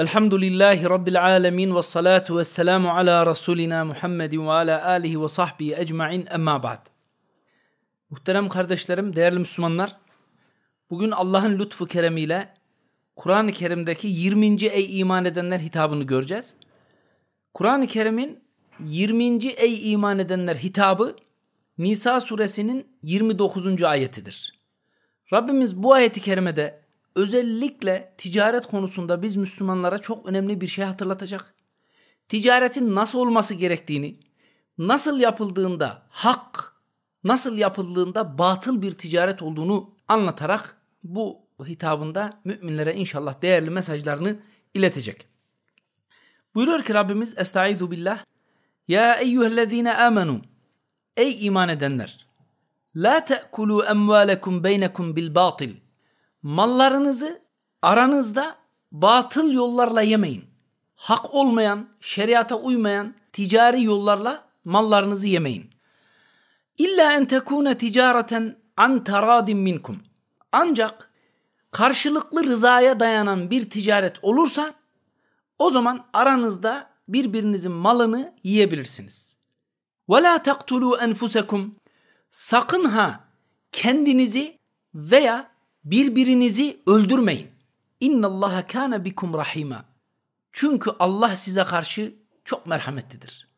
Elhamdülillahi Rabbil alemin ve salatu ve selamu ala Resulina Muhammedin ve ala alihi ve sahbihi ecmain emma ba'd. Muhterem kardeşlerim, değerli Müslümanlar, bugün Allah'ın lütfu keremiyle Kur'an-ı Kerim'deki 20. Ey iman edenler hitabını göreceğiz. Kur'an-ı Kerim'in 20. Ey iman edenler hitabı Nisa suresinin 29. ayetidir. Rabbimiz bu ayeti kerimede özellikle ticaret konusunda biz Müslümanlara çok önemli bir şey hatırlatacak. Ticaretin nasıl olması gerektiğini, nasıl yapıldığında hak, nasıl yapıldığında batıl bir ticaret olduğunu anlatarak bu hitabında müminlere inşallah değerli mesajlarını iletecek. Buyuruyor ki Rabbimiz Estaizu billah Ya eyyühellezine amenu Ey iman edenler La te'kulu emvalekum beynekum bil batil mallarınızı aranızda batıl yollarla yemeyin. Hak olmayan, şeriata uymayan ticari yollarla mallarınızı yemeyin. İlla en tekune ticareten an teradim minkum. Ancak karşılıklı rızaya dayanan bir ticaret olursa o zaman aranızda birbirinizin malını yiyebilirsiniz. Ve la taktulu enfusekum. Sakın ha kendinizi veya birbirinizi öldürmeyin. İnna Allah kana bikum rahima. Çünkü Allah size karşı çok merhametlidir.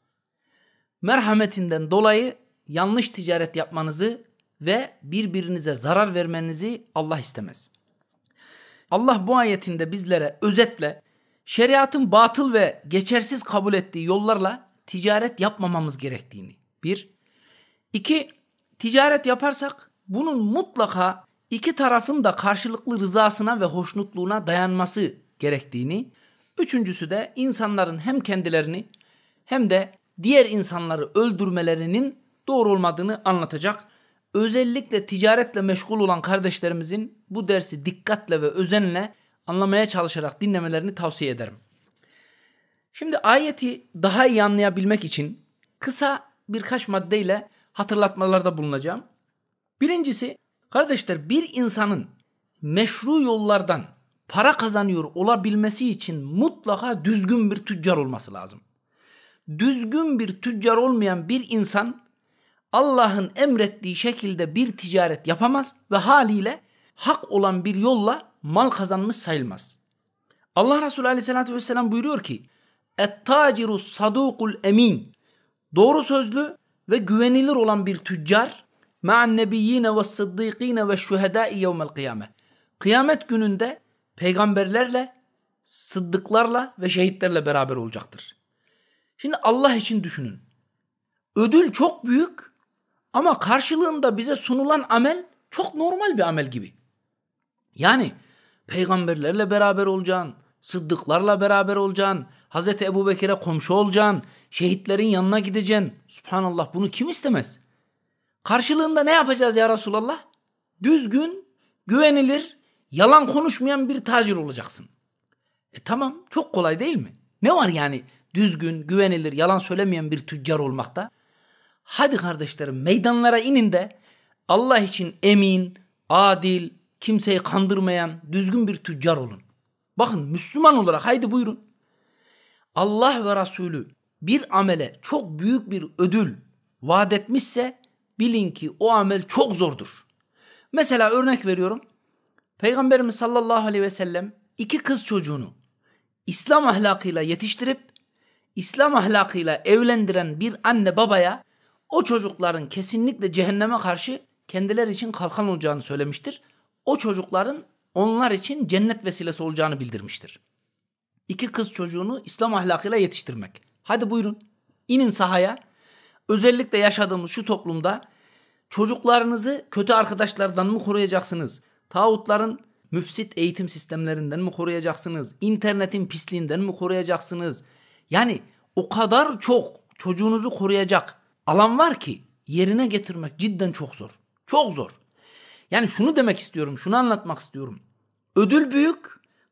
Merhametinden dolayı yanlış ticaret yapmanızı ve birbirinize zarar vermenizi Allah istemez. Allah bu ayetinde bizlere özetle şeriatın batıl ve geçersiz kabul ettiği yollarla ticaret yapmamamız gerektiğini. Bir. iki Ticaret yaparsak bunun mutlaka iki tarafın da karşılıklı rızasına ve hoşnutluğuna dayanması gerektiğini, üçüncüsü de insanların hem kendilerini hem de diğer insanları öldürmelerinin doğru olmadığını anlatacak. Özellikle ticaretle meşgul olan kardeşlerimizin bu dersi dikkatle ve özenle anlamaya çalışarak dinlemelerini tavsiye ederim. Şimdi ayeti daha iyi anlayabilmek için kısa birkaç maddeyle hatırlatmalarda bulunacağım. Birincisi Kardeşler bir insanın meşru yollardan para kazanıyor olabilmesi için mutlaka düzgün bir tüccar olması lazım. Düzgün bir tüccar olmayan bir insan Allah'ın emrettiği şekilde bir ticaret yapamaz ve haliyle hak olan bir yolla mal kazanmış sayılmaz. Allah Resulü Aleyhisselatü Vesselam buyuruyor ki Et-taciru sadukul emin Doğru sözlü ve güvenilir olan bir tüccar ma'an nebiyyine ve sıddîkîne ve şühedâi yevmel kıyame. Kıyamet gününde peygamberlerle, sıddıklarla ve şehitlerle beraber olacaktır. Şimdi Allah için düşünün. Ödül çok büyük ama karşılığında bize sunulan amel çok normal bir amel gibi. Yani peygamberlerle beraber olacaksın, sıddıklarla beraber olacaksın, Hazreti Ebu Bekir'e komşu olacaksın, şehitlerin yanına gideceksin. Subhanallah bunu kim istemez? Karşılığında ne yapacağız ya Resulallah? Düzgün, güvenilir, yalan konuşmayan bir tacir olacaksın. E tamam çok kolay değil mi? Ne var yani düzgün, güvenilir, yalan söylemeyen bir tüccar olmakta? Hadi kardeşlerim meydanlara inin de Allah için emin, adil, kimseyi kandırmayan, düzgün bir tüccar olun. Bakın Müslüman olarak haydi buyurun. Allah ve Resulü bir amele çok büyük bir ödül vaat etmişse bilin ki o amel çok zordur. Mesela örnek veriyorum. Peygamberimiz sallallahu aleyhi ve sellem iki kız çocuğunu İslam ahlakıyla yetiştirip İslam ahlakıyla evlendiren bir anne babaya o çocukların kesinlikle cehenneme karşı kendileri için kalkan olacağını söylemiştir. O çocukların onlar için cennet vesilesi olacağını bildirmiştir. İki kız çocuğunu İslam ahlakıyla yetiştirmek. Hadi buyurun inin sahaya. Özellikle yaşadığımız şu toplumda Çocuklarınızı kötü arkadaşlardan mı koruyacaksınız? Tağutların müfsit eğitim sistemlerinden mi koruyacaksınız? İnternetin pisliğinden mi koruyacaksınız? Yani o kadar çok çocuğunuzu koruyacak alan var ki yerine getirmek cidden çok zor. Çok zor. Yani şunu demek istiyorum, şunu anlatmak istiyorum. Ödül büyük,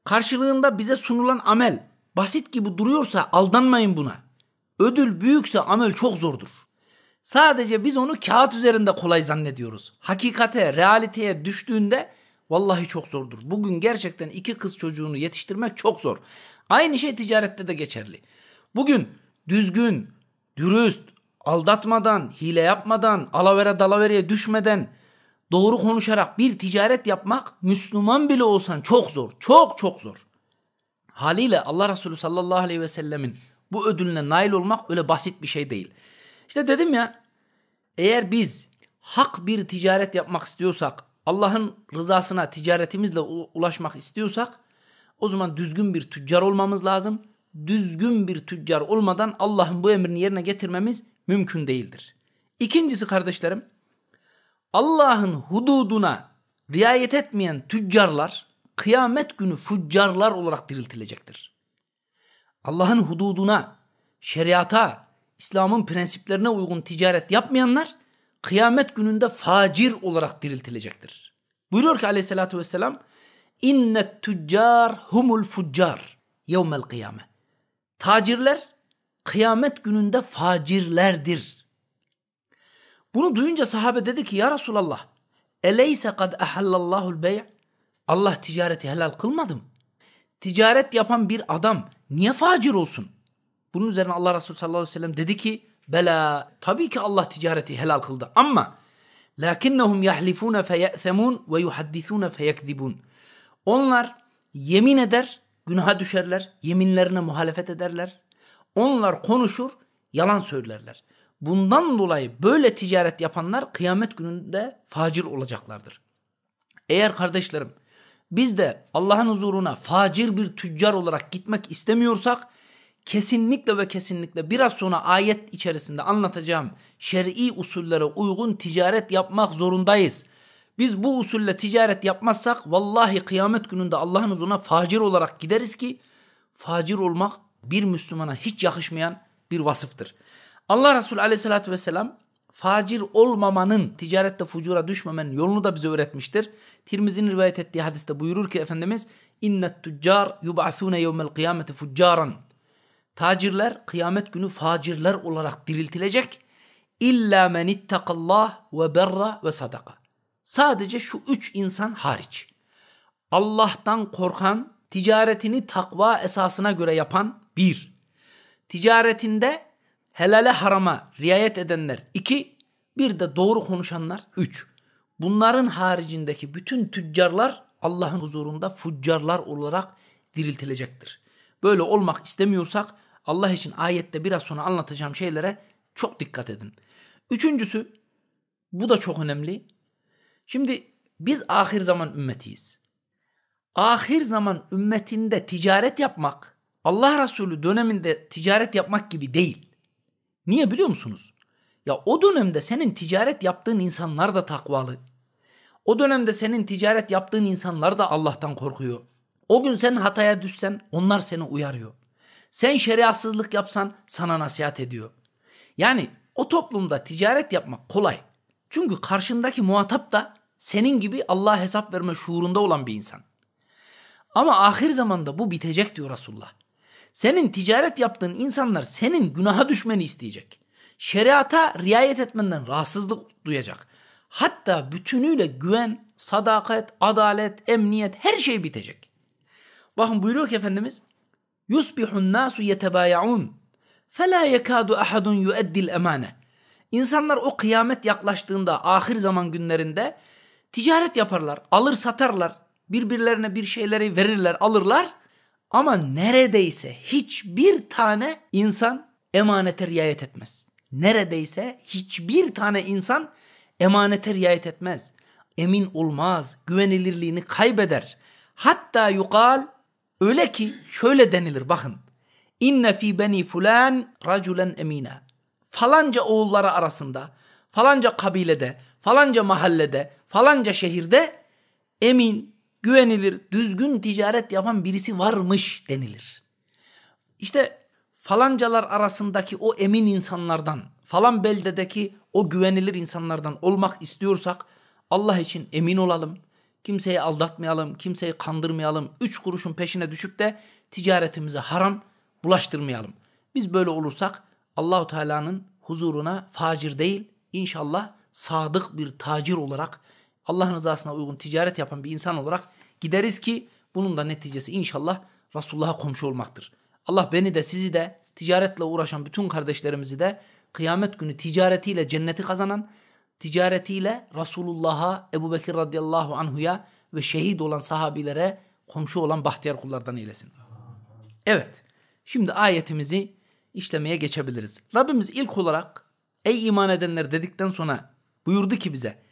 karşılığında bize sunulan amel basit gibi duruyorsa aldanmayın buna. Ödül büyükse amel çok zordur. Sadece biz onu kağıt üzerinde kolay zannediyoruz. Hakikate, realiteye düştüğünde vallahi çok zordur. Bugün gerçekten iki kız çocuğunu yetiştirmek çok zor. Aynı şey ticarette de geçerli. Bugün düzgün, dürüst, aldatmadan, hile yapmadan, alavere dalavereye düşmeden, doğru konuşarak bir ticaret yapmak Müslüman bile olsan çok zor. Çok çok zor. Haliyle Allah Resulü sallallahu aleyhi ve sellemin bu ödülüne nail olmak öyle basit bir şey değil. İşte dedim ya eğer biz hak bir ticaret yapmak istiyorsak, Allah'ın rızasına ticaretimizle ulaşmak istiyorsak o zaman düzgün bir tüccar olmamız lazım. Düzgün bir tüccar olmadan Allah'ın bu emrini yerine getirmemiz mümkün değildir. İkincisi kardeşlerim, Allah'ın hududuna riayet etmeyen tüccarlar kıyamet günü fuccarlar olarak diriltilecektir. Allah'ın hududuna, şeriata, İslam'ın prensiplerine uygun ticaret yapmayanlar kıyamet gününde facir olarak diriltilecektir. Buyuruyor ki aleyhissalatü vesselam İnnet tüccar humul fuccar yevmel kıyame. Tacirler kıyamet gününde facirlerdir. Bunu duyunca sahabe dedi ki ya Resulallah eleyse kad ehallallahu'l bey' Allah ticareti helal kılmadı mı? Ticaret yapan bir adam niye facir olsun?'' Bunun üzerine Allah Resulü sallallahu aleyhi ve sellem dedi ki bela tabii ki Allah ticareti helal kıldı ama lakinnehum yahlifuna feye'semun ve yuhaddisuna feyekzibun. Onlar yemin eder, günaha düşerler, yeminlerine muhalefet ederler. Onlar konuşur, yalan söylerler. Bundan dolayı böyle ticaret yapanlar kıyamet gününde facir olacaklardır. Eğer kardeşlerim biz de Allah'ın huzuruna facir bir tüccar olarak gitmek istemiyorsak kesinlikle ve kesinlikle biraz sonra ayet içerisinde anlatacağım şer'i usullere uygun ticaret yapmak zorundayız. Biz bu usulle ticaret yapmazsak vallahi kıyamet gününde Allah'ın huzuruna facir olarak gideriz ki facir olmak bir Müslümana hiç yakışmayan bir vasıftır. Allah Resulü aleyhissalatü vesselam facir olmamanın, ticarette fucura düşmemenin yolunu da bize öğretmiştir. Tirmizi'nin rivayet ettiği hadiste buyurur ki Efendimiz اِنَّ التُّجَّارْ يُبْعَثُونَ يَوْمَ الْقِيَامَةِ فُجَّارًا Tacirler kıyamet günü facirler olarak diriltilecek. İlla men ittakallah ve berra ve sadaka. Sadece şu üç insan hariç. Allah'tan korkan, ticaretini takva esasına göre yapan bir. Ticaretinde helale harama riayet edenler iki. Bir de doğru konuşanlar üç. Bunların haricindeki bütün tüccarlar Allah'ın huzurunda fuccarlar olarak diriltilecektir. Böyle olmak istemiyorsak Allah için ayette biraz sonra anlatacağım şeylere çok dikkat edin. Üçüncüsü bu da çok önemli. Şimdi biz ahir zaman ümmetiyiz. Ahir zaman ümmetinde ticaret yapmak Allah Resulü döneminde ticaret yapmak gibi değil. Niye biliyor musunuz? Ya o dönemde senin ticaret yaptığın insanlar da takvalı. O dönemde senin ticaret yaptığın insanlar da Allah'tan korkuyor. O gün sen hataya düşsen onlar seni uyarıyor. Sen şeriatsızlık yapsan sana nasihat ediyor. Yani o toplumda ticaret yapmak kolay. Çünkü karşındaki muhatap da senin gibi Allah hesap verme şuurunda olan bir insan. Ama ahir zamanda bu bitecek diyor Resulullah. Senin ticaret yaptığın insanlar senin günaha düşmeni isteyecek. Şeriata riayet etmenden rahatsızlık duyacak. Hatta bütünüyle güven, sadakat, adalet, emniyet her şey bitecek. Bakın buyuruyor ki Efendimiz yusbihun nasu yetebayaun fela yekadu ahadun yueddil emane. İnsanlar o kıyamet yaklaştığında ahir zaman günlerinde ticaret yaparlar, alır satarlar, birbirlerine bir şeyleri verirler, alırlar. Ama neredeyse hiçbir tane insan emanete riayet etmez. Neredeyse hiçbir tane insan emanete riayet etmez. Emin olmaz, güvenilirliğini kaybeder. Hatta yukal Öyle ki şöyle denilir bakın. İnne fi beni fulan raculen emina. Falanca oğulları arasında, falanca kabilede, falanca mahallede, falanca şehirde emin, güvenilir, düzgün ticaret yapan birisi varmış denilir. İşte falancalar arasındaki o emin insanlardan, falan beldedeki o güvenilir insanlardan olmak istiyorsak Allah için emin olalım. Kimseyi aldatmayalım, kimseyi kandırmayalım, üç kuruşun peşine düşüp de ticaretimizi haram bulaştırmayalım. Biz böyle olursak Allahu Teala'nın huzuruna facir değil, inşallah sadık bir tacir olarak Allah'ın rızasına uygun ticaret yapan bir insan olarak gideriz ki bunun da neticesi inşallah Resulullah'a komşu olmaktır. Allah beni de sizi de ticaretle uğraşan bütün kardeşlerimizi de kıyamet günü ticaretiyle cenneti kazanan ticaretiyle Resulullah'a, Ebu Bekir radıyallahu anhuya ve şehit olan sahabilere komşu olan bahtiyar kullardan eylesin. Evet, şimdi ayetimizi işlemeye geçebiliriz. Rabbimiz ilk olarak ey iman edenler dedikten sonra buyurdu ki bize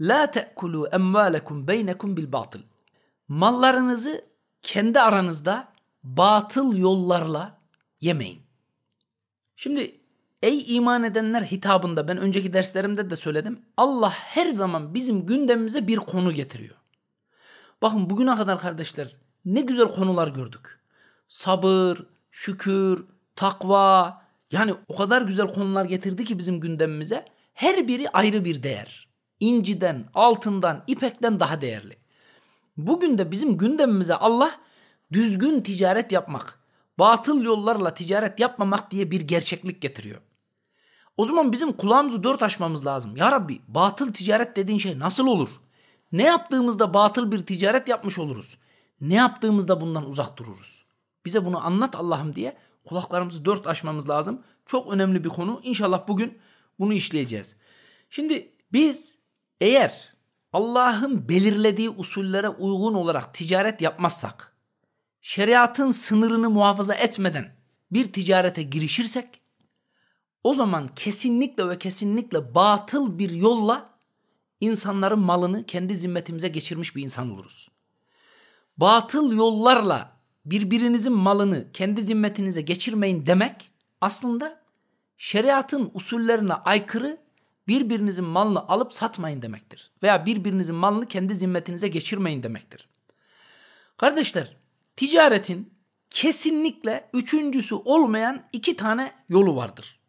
La te'kulu emvalekum beynekum bil batıl. Mallarınızı kendi aranızda batıl yollarla yemeyin. Şimdi Ey iman edenler hitabında ben önceki derslerimde de söyledim. Allah her zaman bizim gündemimize bir konu getiriyor. Bakın bugüne kadar kardeşler ne güzel konular gördük. Sabır, şükür, takva yani o kadar güzel konular getirdi ki bizim gündemimize. Her biri ayrı bir değer. İnciden, altından, ipekten daha değerli. Bugün de bizim gündemimize Allah düzgün ticaret yapmak, batıl yollarla ticaret yapmamak diye bir gerçeklik getiriyor. O zaman bizim kulağımızı dört açmamız lazım. Ya Rabbi batıl ticaret dediğin şey nasıl olur? Ne yaptığımızda batıl bir ticaret yapmış oluruz? Ne yaptığımızda bundan uzak dururuz? Bize bunu anlat Allah'ım diye kulaklarımızı dört açmamız lazım. Çok önemli bir konu. İnşallah bugün bunu işleyeceğiz. Şimdi biz eğer Allah'ın belirlediği usullere uygun olarak ticaret yapmazsak, şeriatın sınırını muhafaza etmeden bir ticarete girişirsek o zaman kesinlikle ve kesinlikle batıl bir yolla insanların malını kendi zimmetimize geçirmiş bir insan oluruz. Batıl yollarla birbirinizin malını kendi zimmetinize geçirmeyin demek aslında şeriatın usullerine aykırı birbirinizin malını alıp satmayın demektir. Veya birbirinizin malını kendi zimmetinize geçirmeyin demektir. Kardeşler ticaretin kesinlikle üçüncüsü olmayan iki tane yolu vardır.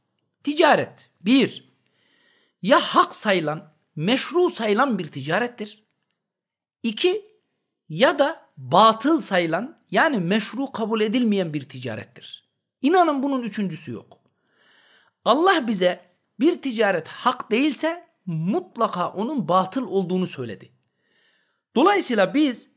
Ticaret bir ya hak sayılan, meşru sayılan bir ticarettir. İki ya da batıl sayılan yani meşru kabul edilmeyen bir ticarettir. İnanın bunun üçüncüsü yok. Allah bize bir ticaret hak değilse mutlaka onun batıl olduğunu söyledi. Dolayısıyla biz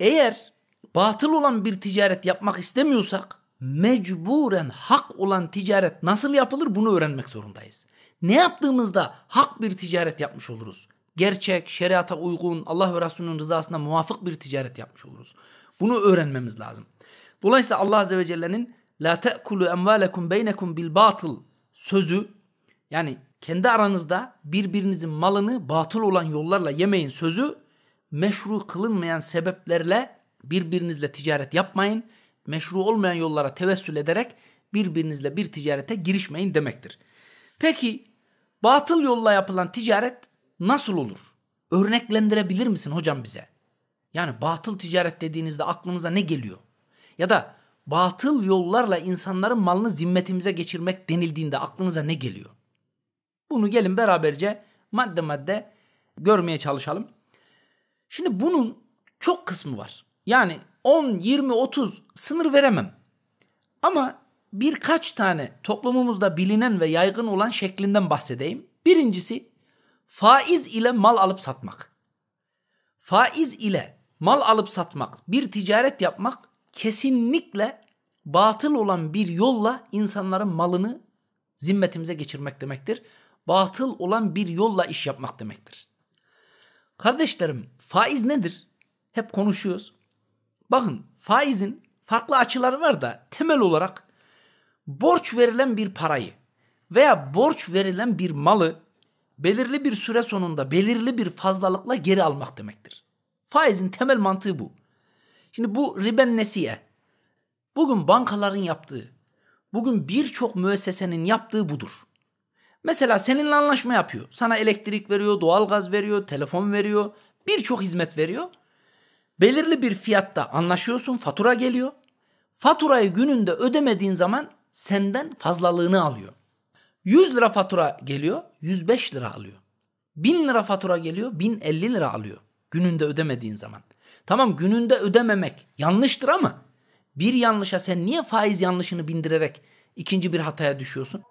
eğer batıl olan bir ticaret yapmak istemiyorsak mecburen hak olan ticaret nasıl yapılır bunu öğrenmek zorundayız. Ne yaptığımızda hak bir ticaret yapmış oluruz. Gerçek, şeriata uygun, Allah ve Resulünün rızasına muvafık bir ticaret yapmış oluruz. Bunu öğrenmemiz lazım. Dolayısıyla Allah Azze ve Celle'nin la te'kulu emvalekum beynekum bil batıl sözü yani kendi aranızda birbirinizin malını batıl olan yollarla yemeyin sözü meşru kılınmayan sebeplerle birbirinizle ticaret yapmayın meşru olmayan yollara tevessül ederek birbirinizle bir ticarete girişmeyin demektir. Peki batıl yolla yapılan ticaret nasıl olur? Örneklendirebilir misin hocam bize? Yani batıl ticaret dediğinizde aklınıza ne geliyor? Ya da batıl yollarla insanların malını zimmetimize geçirmek denildiğinde aklınıza ne geliyor? Bunu gelin beraberce madde madde görmeye çalışalım. Şimdi bunun çok kısmı var. Yani 10, 20, 30 sınır veremem. Ama birkaç tane toplumumuzda bilinen ve yaygın olan şeklinden bahsedeyim. Birincisi faiz ile mal alıp satmak. Faiz ile mal alıp satmak, bir ticaret yapmak kesinlikle batıl olan bir yolla insanların malını zimmetimize geçirmek demektir. Batıl olan bir yolla iş yapmak demektir. Kardeşlerim faiz nedir? Hep konuşuyoruz. Bakın faizin farklı açıları var da temel olarak borç verilen bir parayı veya borç verilen bir malı belirli bir süre sonunda belirli bir fazlalıkla geri almak demektir. Faizin temel mantığı bu. Şimdi bu riben nesiye. Bugün bankaların yaptığı, bugün birçok müessesenin yaptığı budur. Mesela seninle anlaşma yapıyor. Sana elektrik veriyor, doğalgaz veriyor, telefon veriyor, birçok hizmet veriyor. Belirli bir fiyatta anlaşıyorsun, fatura geliyor. Faturayı gününde ödemediğin zaman senden fazlalığını alıyor. 100 lira fatura geliyor, 105 lira alıyor. 1000 lira fatura geliyor, 1050 lira alıyor. Gününde ödemediğin zaman. Tamam gününde ödememek yanlıştır ama bir yanlışa sen niye faiz yanlışını bindirerek ikinci bir hataya düşüyorsun?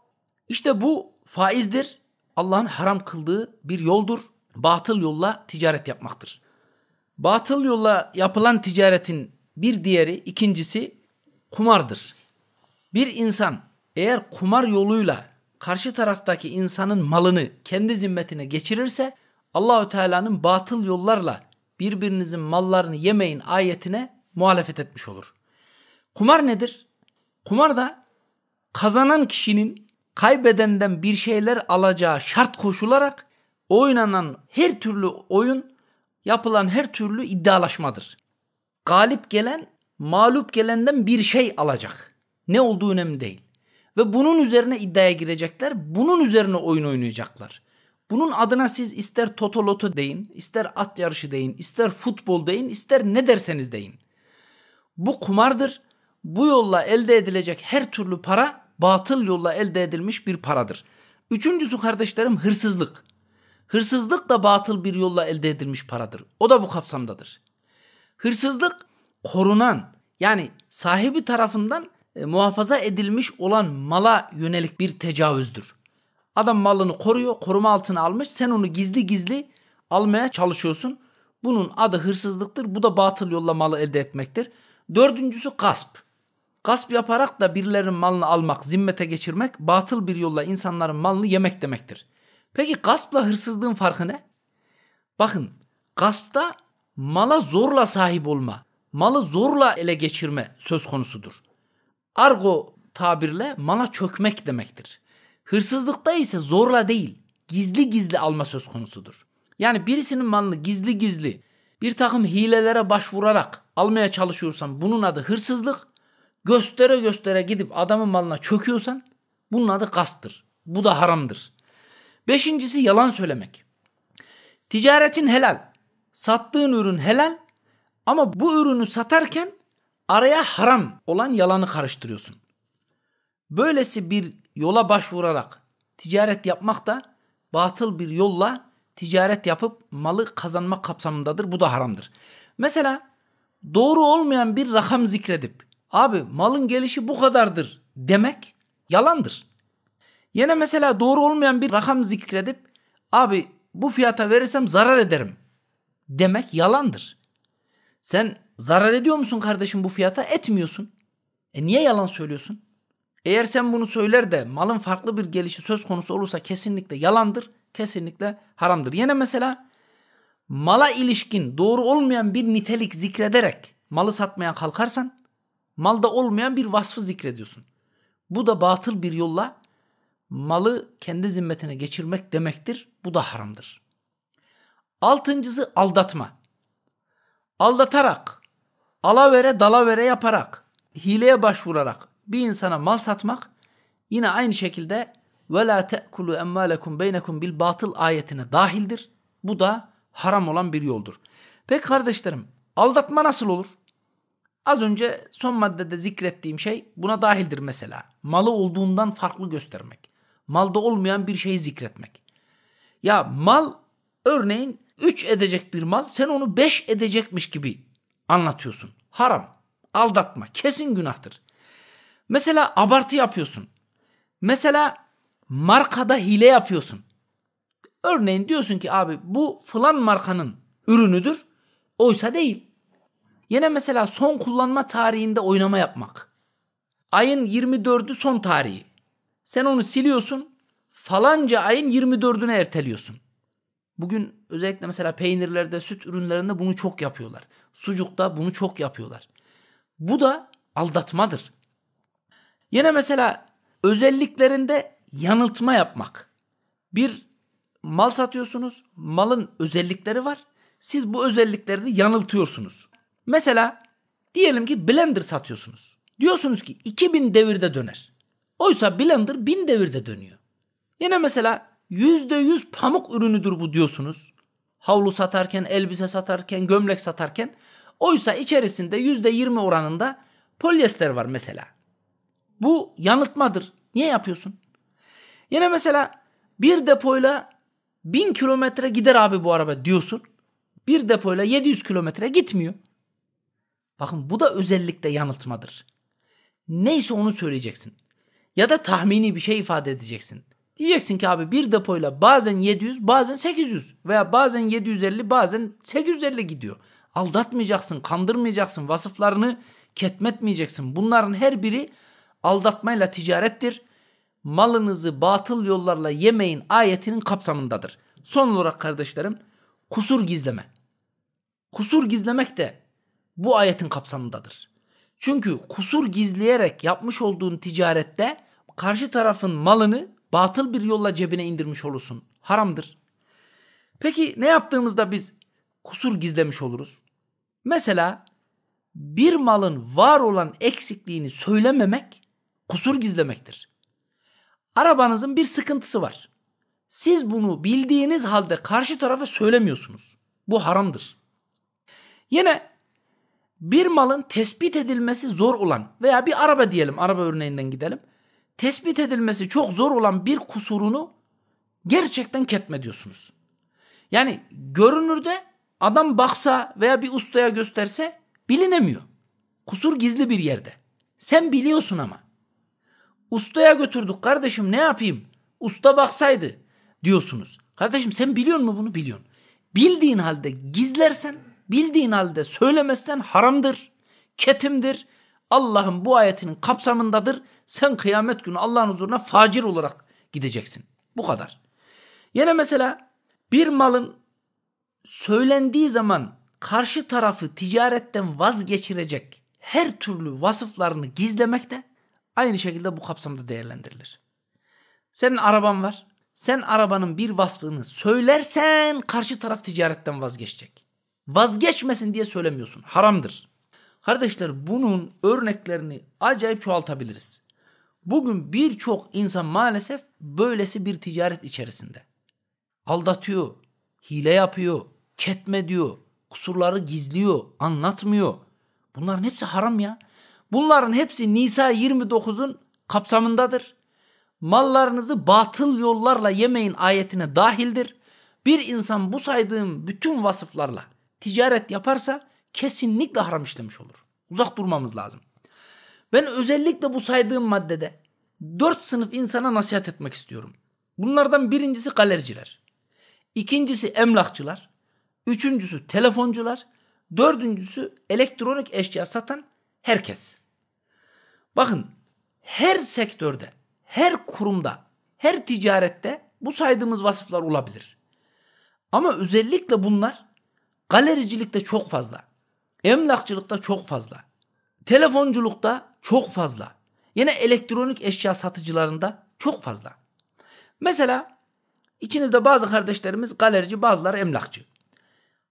İşte bu faizdir. Allah'ın haram kıldığı bir yoldur. Batıl yolla ticaret yapmaktır. Batıl yolla yapılan ticaretin bir diğeri, ikincisi kumardır. Bir insan eğer kumar yoluyla karşı taraftaki insanın malını kendi zimmetine geçirirse Allahü Teala'nın batıl yollarla birbirinizin mallarını yemeyin ayetine muhalefet etmiş olur. Kumar nedir? Kumar da kazanan kişinin kaybedenden bir şeyler alacağı şart koşularak oynanan her türlü oyun yapılan her türlü iddialaşmadır. Galip gelen mağlup gelenden bir şey alacak. Ne olduğu önemli değil. Ve bunun üzerine iddiaya girecekler. Bunun üzerine oyun oynayacaklar. Bunun adına siz ister totoloto deyin, ister at yarışı deyin, ister futbol deyin, ister ne derseniz deyin. Bu kumardır. Bu yolla elde edilecek her türlü para batıl yolla elde edilmiş bir paradır. Üçüncüsü kardeşlerim hırsızlık. Hırsızlık da batıl bir yolla elde edilmiş paradır. O da bu kapsamdadır. Hırsızlık korunan yani sahibi tarafından e, muhafaza edilmiş olan mala yönelik bir tecavüzdür. Adam malını koruyor, koruma altına almış. Sen onu gizli gizli almaya çalışıyorsun. Bunun adı hırsızlıktır. Bu da batıl yolla malı elde etmektir. Dördüncüsü gasp. Gasp yaparak da birilerinin malını almak, zimmete geçirmek, batıl bir yolla insanların malını yemek demektir. Peki gaspla hırsızlığın farkı ne? Bakın gaspta mala zorla sahip olma, malı zorla ele geçirme söz konusudur. Argo tabirle mala çökmek demektir. Hırsızlıkta ise zorla değil, gizli gizli alma söz konusudur. Yani birisinin malını gizli gizli bir takım hilelere başvurarak almaya çalışıyorsan bunun adı hırsızlık. Göstere göstere gidip adamın malına çöküyorsan bunun adı gasptır. Bu da haramdır. Beşincisi yalan söylemek. Ticaretin helal. Sattığın ürün helal ama bu ürünü satarken araya haram olan yalanı karıştırıyorsun. Böylesi bir yola başvurarak ticaret yapmak da batıl bir yolla ticaret yapıp malı kazanma kapsamındadır. Bu da haramdır. Mesela doğru olmayan bir rakam zikredip abi malın gelişi bu kadardır demek yalandır. Yine mesela doğru olmayan bir rakam zikredip abi bu fiyata verirsem zarar ederim demek yalandır. Sen zarar ediyor musun kardeşim bu fiyata? Etmiyorsun. E niye yalan söylüyorsun? Eğer sen bunu söyler de malın farklı bir gelişi söz konusu olursa kesinlikle yalandır, kesinlikle haramdır. Yine mesela mala ilişkin doğru olmayan bir nitelik zikrederek malı satmaya kalkarsan malda olmayan bir vasfı zikrediyorsun. Bu da batıl bir yolla malı kendi zimmetine geçirmek demektir. Bu da haramdır. Altıncısı aldatma. Aldatarak, alavere dalavere yaparak, hileye başvurarak bir insana mal satmak yine aynı şekilde ve la te'kulu emmalekum beynekum bil batıl ayetine dahildir. Bu da haram olan bir yoldur. Peki kardeşlerim aldatma nasıl olur? Az önce son maddede zikrettiğim şey buna dahildir mesela. Malı olduğundan farklı göstermek malda olmayan bir şeyi zikretmek. Ya mal örneğin 3 edecek bir mal sen onu 5 edecekmiş gibi anlatıyorsun. Haram, aldatma kesin günahtır. Mesela abartı yapıyorsun. Mesela markada hile yapıyorsun. Örneğin diyorsun ki abi bu falan markanın ürünüdür. Oysa değil. Yine mesela son kullanma tarihinde oynama yapmak. Ayın 24'ü son tarihi. Sen onu siliyorsun. Falanca ayın 24'üne erteliyorsun. Bugün özellikle mesela peynirlerde, süt ürünlerinde bunu çok yapıyorlar. Sucukta bunu çok yapıyorlar. Bu da aldatmadır. Yine mesela özelliklerinde yanıltma yapmak. Bir mal satıyorsunuz, malın özellikleri var. Siz bu özelliklerini yanıltıyorsunuz. Mesela diyelim ki blender satıyorsunuz. Diyorsunuz ki 2000 devirde döner. Oysa blender bin devirde dönüyor. Yine mesela %100 pamuk ürünüdür bu diyorsunuz. Havlu satarken, elbise satarken, gömlek satarken. Oysa içerisinde %20 oranında polyester var mesela. Bu yanıltmadır. Niye yapıyorsun? Yine mesela bir depoyla 1000 kilometre gider abi bu araba diyorsun. Bir depoyla 700 kilometre gitmiyor. Bakın bu da özellikle yanıltmadır. Neyse onu söyleyeceksin ya da tahmini bir şey ifade edeceksin. Diyeceksin ki abi bir depoyla bazen 700 bazen 800 veya bazen 750 bazen 850 gidiyor. Aldatmayacaksın, kandırmayacaksın, vasıflarını ketmetmeyeceksin. Bunların her biri aldatmayla ticarettir. Malınızı batıl yollarla yemeyin ayetinin kapsamındadır. Son olarak kardeşlerim kusur gizleme. Kusur gizlemek de bu ayetin kapsamındadır. Çünkü kusur gizleyerek yapmış olduğun ticarette karşı tarafın malını batıl bir yolla cebine indirmiş olursun. Haramdır. Peki ne yaptığımızda biz kusur gizlemiş oluruz? Mesela bir malın var olan eksikliğini söylememek kusur gizlemektir. Arabanızın bir sıkıntısı var. Siz bunu bildiğiniz halde karşı tarafa söylemiyorsunuz. Bu haramdır. Yine bir malın tespit edilmesi zor olan veya bir araba diyelim, araba örneğinden gidelim. Tespit edilmesi çok zor olan bir kusurunu gerçekten ketme diyorsunuz. Yani görünürde adam baksa veya bir ustaya gösterse bilinemiyor. Kusur gizli bir yerde. Sen biliyorsun ama. Ustaya götürdük kardeşim ne yapayım? Usta baksaydı diyorsunuz. Kardeşim sen biliyor mu bunu? Biliyorsun. Bildiğin halde gizlersen bildiğin halde söylemezsen haramdır, ketimdir. Allah'ın bu ayetinin kapsamındadır. Sen kıyamet günü Allah'ın huzuruna facir olarak gideceksin. Bu kadar. Yine mesela bir malın söylendiği zaman karşı tarafı ticaretten vazgeçirecek her türlü vasıflarını gizlemek de aynı şekilde bu kapsamda değerlendirilir. Senin araban var. Sen arabanın bir vasfını söylersen karşı taraf ticaretten vazgeçecek. Vazgeçmesin diye söylemiyorsun. Haramdır. Kardeşler bunun örneklerini acayip çoğaltabiliriz. Bugün birçok insan maalesef böylesi bir ticaret içerisinde. Aldatıyor, hile yapıyor, ketme diyor, kusurları gizliyor, anlatmıyor. Bunların hepsi haram ya. Bunların hepsi Nisa 29'un kapsamındadır. Mallarınızı batıl yollarla yemeyin ayetine dahildir. Bir insan bu saydığım bütün vasıflarla ticaret yaparsa kesinlikle haram işlemiş olur. Uzak durmamız lazım. Ben özellikle bu saydığım maddede dört sınıf insana nasihat etmek istiyorum. Bunlardan birincisi galerciler. ikincisi emlakçılar. Üçüncüsü telefoncular. Dördüncüsü elektronik eşya satan herkes. Bakın her sektörde, her kurumda, her ticarette bu saydığımız vasıflar olabilir. Ama özellikle bunlar Galericilikte çok fazla. Emlakçılıkta çok fazla. Telefonculukta çok fazla. Yine elektronik eşya satıcılarında çok fazla. Mesela içinizde bazı kardeşlerimiz galerici bazıları emlakçı.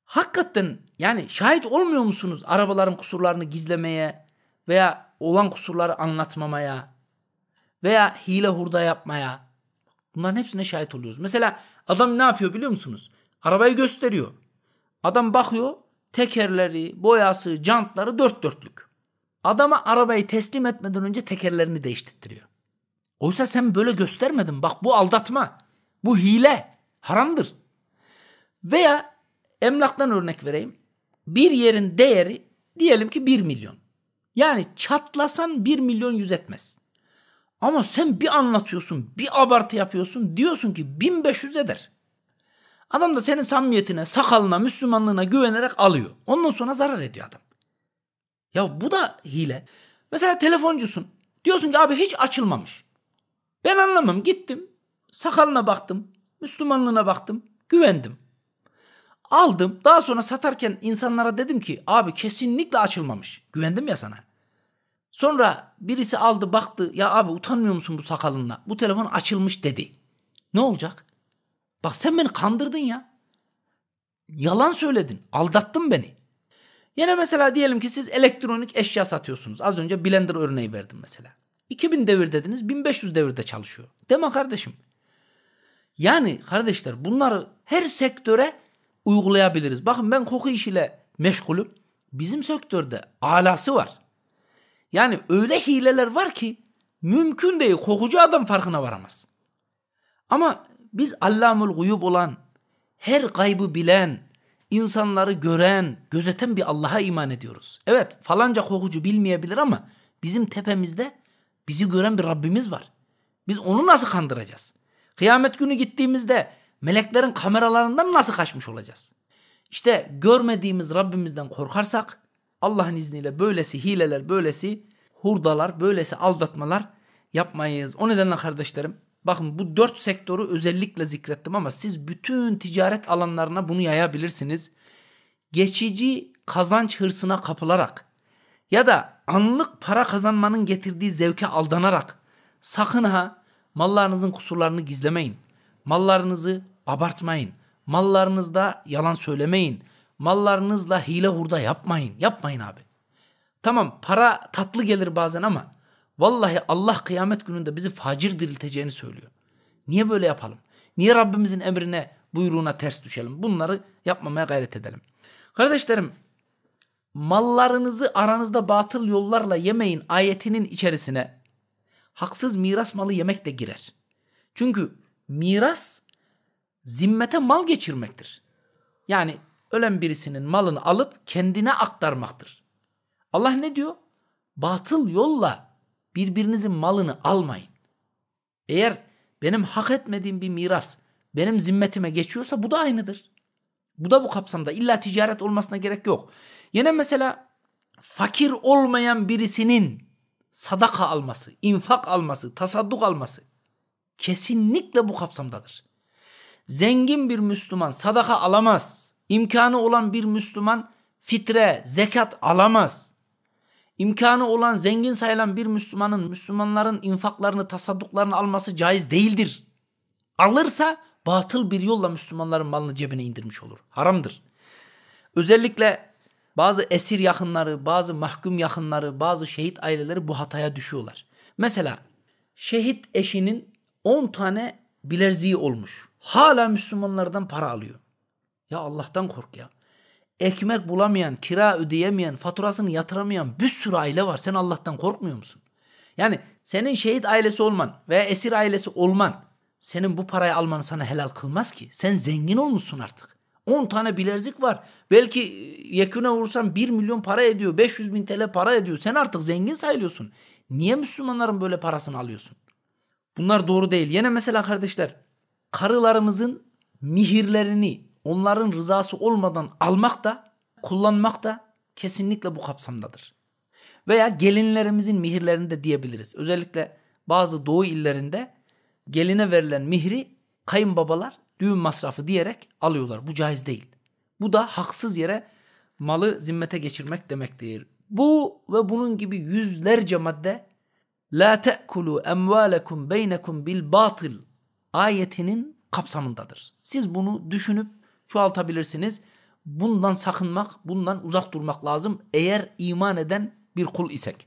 Hakikaten yani şahit olmuyor musunuz arabaların kusurlarını gizlemeye veya olan kusurları anlatmamaya veya hile hurda yapmaya? Bunların hepsine şahit oluyoruz. Mesela adam ne yapıyor biliyor musunuz? Arabayı gösteriyor. Adam bakıyor tekerleri, boyası, jantları dört dörtlük. Adama arabayı teslim etmeden önce tekerlerini değiştirtiyor. Oysa sen böyle göstermedin. Bak bu aldatma. Bu hile. Haramdır. Veya emlaktan örnek vereyim. Bir yerin değeri diyelim ki 1 milyon. Yani çatlasan 1 milyon yüz etmez. Ama sen bir anlatıyorsun, bir abartı yapıyorsun. Diyorsun ki 1500 eder. Adam da senin samimiyetine, sakalına, Müslümanlığına güvenerek alıyor. Ondan sonra zarar ediyor adam. Ya bu da hile. Mesela telefoncusun. Diyorsun ki abi hiç açılmamış. Ben anlamam gittim. Sakalına baktım. Müslümanlığına baktım. Güvendim. Aldım. Daha sonra satarken insanlara dedim ki abi kesinlikle açılmamış. Güvendim ya sana. Sonra birisi aldı baktı ya abi utanmıyor musun bu sakalınla? Bu telefon açılmış dedi. Ne olacak? Bak sen beni kandırdın ya. Yalan söyledin. Aldattın beni. Yine mesela diyelim ki siz elektronik eşya satıyorsunuz. Az önce blender örneği verdim mesela. 2000 devir dediniz 1500 devirde çalışıyor. Deme kardeşim. Yani kardeşler bunları her sektöre uygulayabiliriz. Bakın ben koku işiyle meşgulüm. Bizim sektörde alası var. Yani öyle hileler var ki mümkün değil kokucu adam farkına varamaz. Ama biz Allamul Guyub olan, her kaybı bilen, insanları gören, gözeten bir Allah'a iman ediyoruz. Evet falanca kokucu bilmeyebilir ama bizim tepemizde bizi gören bir Rabbimiz var. Biz onu nasıl kandıracağız? Kıyamet günü gittiğimizde meleklerin kameralarından nasıl kaçmış olacağız? İşte görmediğimiz Rabbimizden korkarsak Allah'ın izniyle böylesi hileler, böylesi hurdalar, böylesi aldatmalar yapmayız. O nedenle kardeşlerim Bakın bu dört sektörü özellikle zikrettim ama siz bütün ticaret alanlarına bunu yayabilirsiniz. Geçici kazanç hırsına kapılarak ya da anlık para kazanmanın getirdiği zevke aldanarak sakın ha mallarınızın kusurlarını gizlemeyin. Mallarınızı abartmayın. Mallarınızda yalan söylemeyin. Mallarınızla hile hurda yapmayın. Yapmayın abi. Tamam para tatlı gelir bazen ama Vallahi Allah kıyamet gününde bizi facir dirilteceğini söylüyor. Niye böyle yapalım? Niye Rabbimizin emrine, buyruğuna ters düşelim? Bunları yapmamaya gayret edelim. Kardeşlerim, mallarınızı aranızda batıl yollarla yemeyin ayetinin içerisine haksız miras malı yemek de girer. Çünkü miras zimmete mal geçirmektir. Yani ölen birisinin malını alıp kendine aktarmaktır. Allah ne diyor? Batıl yolla birbirinizin malını almayın. Eğer benim hak etmediğim bir miras benim zimmetime geçiyorsa bu da aynıdır. Bu da bu kapsamda. İlla ticaret olmasına gerek yok. Yine mesela fakir olmayan birisinin sadaka alması, infak alması, tasadduk alması kesinlikle bu kapsamdadır. Zengin bir Müslüman sadaka alamaz. İmkanı olan bir Müslüman fitre, zekat alamaz imkanı olan zengin sayılan bir Müslümanın Müslümanların infaklarını, tasadduklarını alması caiz değildir. Alırsa batıl bir yolla Müslümanların malını cebine indirmiş olur. Haramdır. Özellikle bazı esir yakınları, bazı mahkum yakınları, bazı şehit aileleri bu hataya düşüyorlar. Mesela şehit eşinin 10 tane bilerziği olmuş. Hala Müslümanlardan para alıyor. Ya Allah'tan kork ya ekmek bulamayan, kira ödeyemeyen, faturasını yatıramayan bir sürü aile var. Sen Allah'tan korkmuyor musun? Yani senin şehit ailesi olman veya esir ailesi olman senin bu parayı alman sana helal kılmaz ki. Sen zengin olmuşsun artık. 10 tane bilerzik var. Belki e, yeküne vursan 1 milyon para ediyor. 500 bin TL para ediyor. Sen artık zengin sayılıyorsun. Niye Müslümanların böyle parasını alıyorsun? Bunlar doğru değil. Yine mesela kardeşler karılarımızın mihirlerini onların rızası olmadan almak da kullanmak da kesinlikle bu kapsamdadır. Veya gelinlerimizin mihirlerini de diyebiliriz. Özellikle bazı doğu illerinde geline verilen mihri kayınbabalar düğün masrafı diyerek alıyorlar. Bu caiz değil. Bu da haksız yere malı zimmete geçirmek demektir. Bu ve bunun gibi yüzlerce madde la te'kulu emvalekum beynekum bil batıl ayetinin kapsamındadır. Siz bunu düşünüp çoğaltabilirsiniz. Bundan sakınmak, bundan uzak durmak lazım eğer iman eden bir kul isek.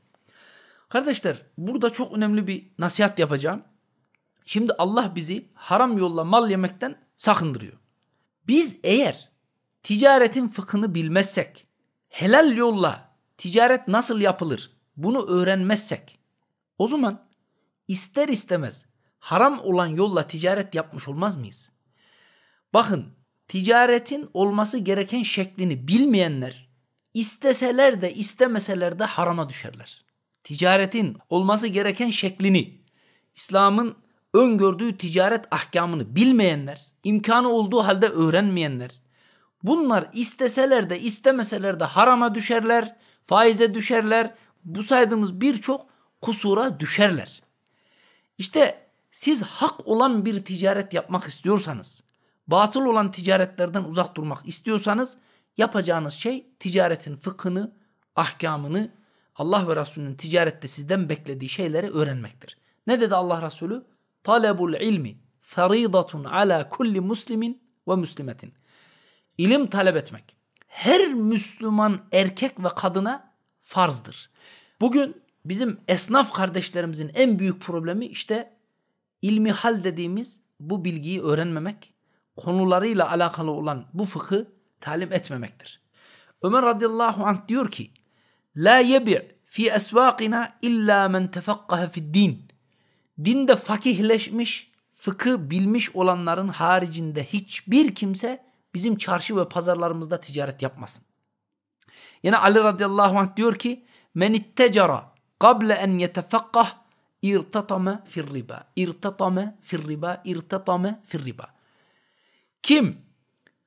Kardeşler burada çok önemli bir nasihat yapacağım. Şimdi Allah bizi haram yolla mal yemekten sakındırıyor. Biz eğer ticaretin fıkhını bilmezsek, helal yolla ticaret nasıl yapılır bunu öğrenmezsek, o zaman ister istemez haram olan yolla ticaret yapmış olmaz mıyız? Bakın ticaretin olması gereken şeklini bilmeyenler isteseler de istemeseler de harama düşerler. Ticaretin olması gereken şeklini İslam'ın öngördüğü ticaret ahkamını bilmeyenler, imkanı olduğu halde öğrenmeyenler bunlar isteseler de istemeseler de harama düşerler, faize düşerler, bu saydığımız birçok kusura düşerler. İşte siz hak olan bir ticaret yapmak istiyorsanız, batıl olan ticaretlerden uzak durmak istiyorsanız yapacağınız şey ticaretin fıkhını, ahkamını, Allah ve Resulünün ticarette sizden beklediği şeyleri öğrenmektir. Ne dedi Allah Resulü? Talebul ilmi faridatun ala kulli muslimin ve muslimetin. İlim talep etmek her Müslüman erkek ve kadına farzdır. Bugün bizim esnaf kardeşlerimizin en büyük problemi işte ilmi hal dediğimiz bu bilgiyi öğrenmemek, konularıyla alakalı olan bu fıkı talim etmemektir. Ömer radıyallahu anh diyor ki La yebi' fi esvâkina illa men fi din. Dinde fakihleşmiş, fıkı bilmiş olanların haricinde hiçbir kimse bizim çarşı ve pazarlarımızda ticaret yapmasın. Yine Ali radıyallahu anh diyor ki Men ittecara kable en yetefekkah irtatame fir riba. İrtatame fir riba. İrtatame fir riba. Kim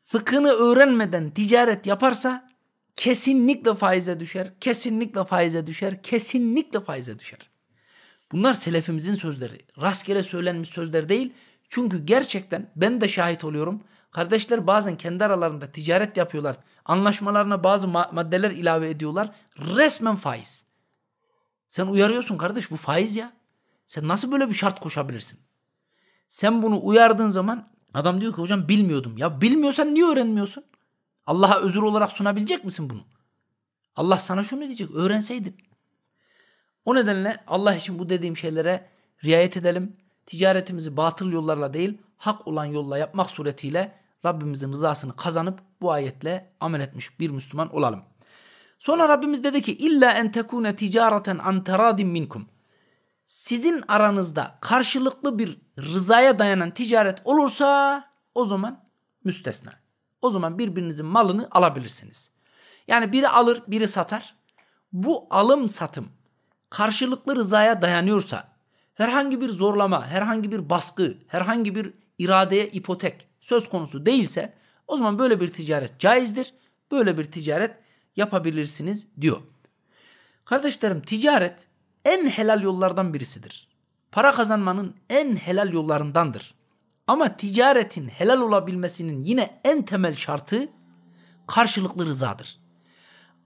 fıkhını öğrenmeden ticaret yaparsa kesinlikle faize düşer, kesinlikle faize düşer, kesinlikle faize düşer. Bunlar selefimizin sözleri. Rastgele söylenmiş sözler değil. Çünkü gerçekten ben de şahit oluyorum. Kardeşler bazen kendi aralarında ticaret yapıyorlar. Anlaşmalarına bazı maddeler ilave ediyorlar. Resmen faiz. Sen uyarıyorsun kardeş bu faiz ya. Sen nasıl böyle bir şart koşabilirsin? Sen bunu uyardığın zaman Adam diyor ki hocam bilmiyordum. Ya bilmiyorsan niye öğrenmiyorsun? Allah'a özür olarak sunabilecek misin bunu? Allah sana şunu diyecek öğrenseydin. O nedenle Allah için bu dediğim şeylere riayet edelim. Ticaretimizi batıl yollarla değil hak olan yolla yapmak suretiyle Rabbimizin rızasını kazanıp bu ayetle amel etmiş bir Müslüman olalım. Sonra Rabbimiz dedi ki illa en tekune ticareten an teradim minkum. Sizin aranızda karşılıklı bir rızaya dayanan ticaret olursa o zaman müstesna. O zaman birbirinizin malını alabilirsiniz. Yani biri alır, biri satar. Bu alım satım karşılıklı rızaya dayanıyorsa, herhangi bir zorlama, herhangi bir baskı, herhangi bir iradeye ipotek söz konusu değilse o zaman böyle bir ticaret caizdir. Böyle bir ticaret yapabilirsiniz diyor. Kardeşlerim ticaret en helal yollardan birisidir para kazanmanın en helal yollarındandır. Ama ticaretin helal olabilmesinin yine en temel şartı karşılıklı rızadır.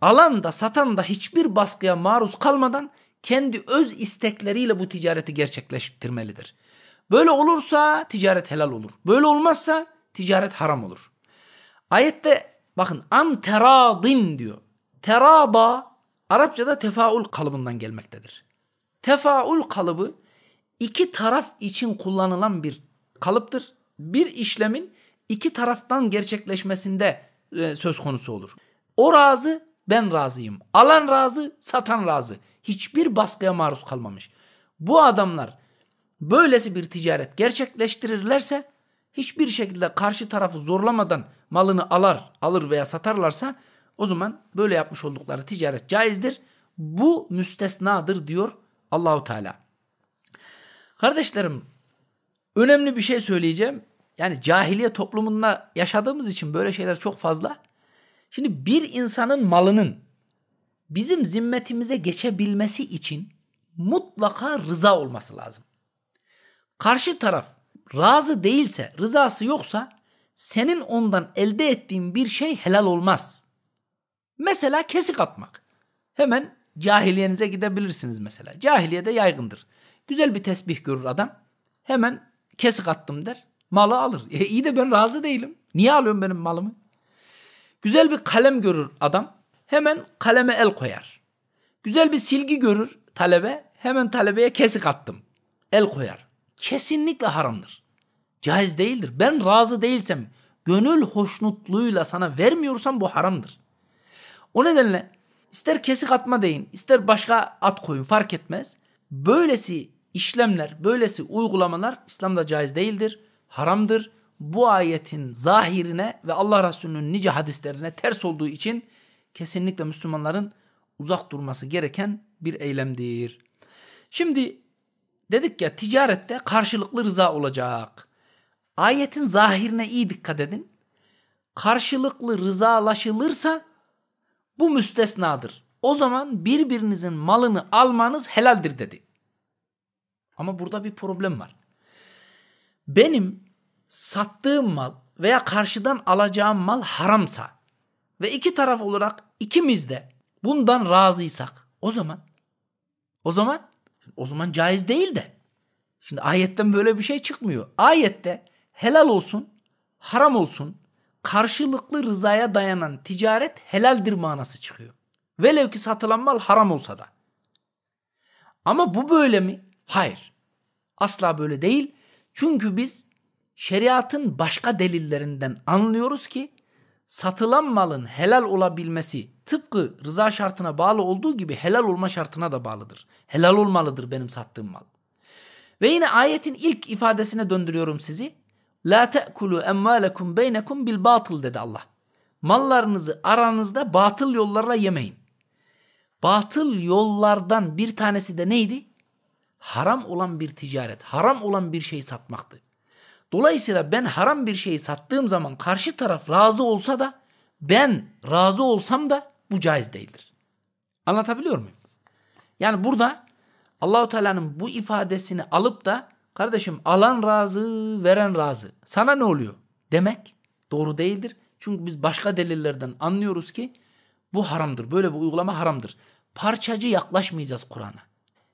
Alan da satan da hiçbir baskıya maruz kalmadan kendi öz istekleriyle bu ticareti gerçekleştirmelidir. Böyle olursa ticaret helal olur. Böyle olmazsa ticaret haram olur. Ayette bakın an teradin diyor. Terada Arapçada tefaul kalıbından gelmektedir. Tefaul kalıbı iki taraf için kullanılan bir kalıptır. Bir işlemin iki taraftan gerçekleşmesinde e, söz konusu olur. O razı, ben razıyım. Alan razı, satan razı. Hiçbir baskıya maruz kalmamış. Bu adamlar böylesi bir ticaret gerçekleştirirlerse hiçbir şekilde karşı tarafı zorlamadan malını alar, alır veya satarlarsa o zaman böyle yapmış oldukları ticaret caizdir. Bu müstesnadır diyor Allahu Teala. Kardeşlerim önemli bir şey söyleyeceğim. Yani cahiliye toplumunda yaşadığımız için böyle şeyler çok fazla. Şimdi bir insanın malının bizim zimmetimize geçebilmesi için mutlaka rıza olması lazım. Karşı taraf razı değilse, rızası yoksa senin ondan elde ettiğin bir şey helal olmaz. Mesela kesik atmak. Hemen cahiliyenize gidebilirsiniz mesela. de yaygındır. Güzel bir tesbih görür adam. Hemen kesik attım der. Malı alır. E, iyi de ben razı değilim. Niye alıyorsun benim malımı? Güzel bir kalem görür adam. Hemen kaleme el koyar. Güzel bir silgi görür talebe. Hemen talebeye kesik attım. El koyar. Kesinlikle haramdır. Caiz değildir. Ben razı değilsem, gönül hoşnutluğuyla sana vermiyorsam bu haramdır. O nedenle ister kesik atma deyin, ister başka at koyun fark etmez. Böylesi işlemler, böylesi uygulamalar İslam'da caiz değildir, haramdır. Bu ayetin zahirine ve Allah Resulü'nün nice hadislerine ters olduğu için kesinlikle Müslümanların uzak durması gereken bir eylemdir. Şimdi dedik ya ticarette karşılıklı rıza olacak. Ayetin zahirine iyi dikkat edin. Karşılıklı rızalaşılırsa bu müstesnadır. O zaman birbirinizin malını almanız helaldir dedi. Ama burada bir problem var. Benim sattığım mal veya karşıdan alacağım mal haramsa ve iki taraf olarak ikimiz de bundan razıysak o zaman o zaman o zaman caiz değil de şimdi ayetten böyle bir şey çıkmıyor. Ayette helal olsun, haram olsun, karşılıklı rızaya dayanan ticaret helaldir manası çıkıyor. Velev ki satılan mal haram olsa da. Ama bu böyle mi? Hayır. Asla böyle değil. Çünkü biz şeriatın başka delillerinden anlıyoruz ki satılan malın helal olabilmesi tıpkı rıza şartına bağlı olduğu gibi helal olma şartına da bağlıdır. Helal olmalıdır benim sattığım mal. Ve yine ayetin ilk ifadesine döndürüyorum sizi. La te'kulu emvalekum beynekum bil batıl dedi Allah. Mallarınızı aranızda batıl yollarla yemeyin. Batıl yollardan bir tanesi de neydi? haram olan bir ticaret, haram olan bir şey satmaktı. Dolayısıyla ben haram bir şeyi sattığım zaman karşı taraf razı olsa da ben razı olsam da bu caiz değildir. Anlatabiliyor muyum? Yani burada Allahu Teala'nın bu ifadesini alıp da kardeşim alan razı, veren razı. Sana ne oluyor? Demek doğru değildir. Çünkü biz başka delillerden anlıyoruz ki bu haramdır. Böyle bir uygulama haramdır. Parçacı yaklaşmayacağız Kur'an'a.